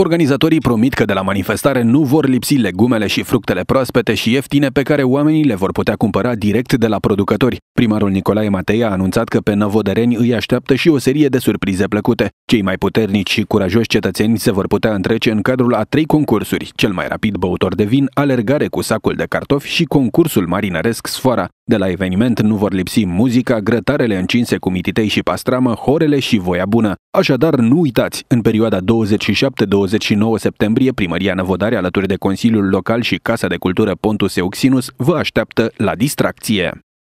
Organizatorii promit că de la manifestare nu vor lipsi legumele și fructele proaspete și ieftine pe care oamenii le vor putea cumpăra direct de la producători. Primarul Nicolae Matei a anunțat că pe Năvodăreni îi așteaptă și o serie de surprize plăcute. Cei mai puternici și curajoși cetățeni se vor putea întrece în cadrul a trei concursuri, cel mai rapid băutor de vin, alergare cu sacul de cartofi și concursul marinăresc Sfoara. De la eveniment nu vor lipsi muzica, grătarele încinse cu mititei și pastramă, horele și voia bună. Așadar, nu uitați, în perioada 27-29 septembrie, Primăria Năvodare, alături de Consiliul Local și Casa de Cultură Pontus Euxinus, vă așteaptă la distracție.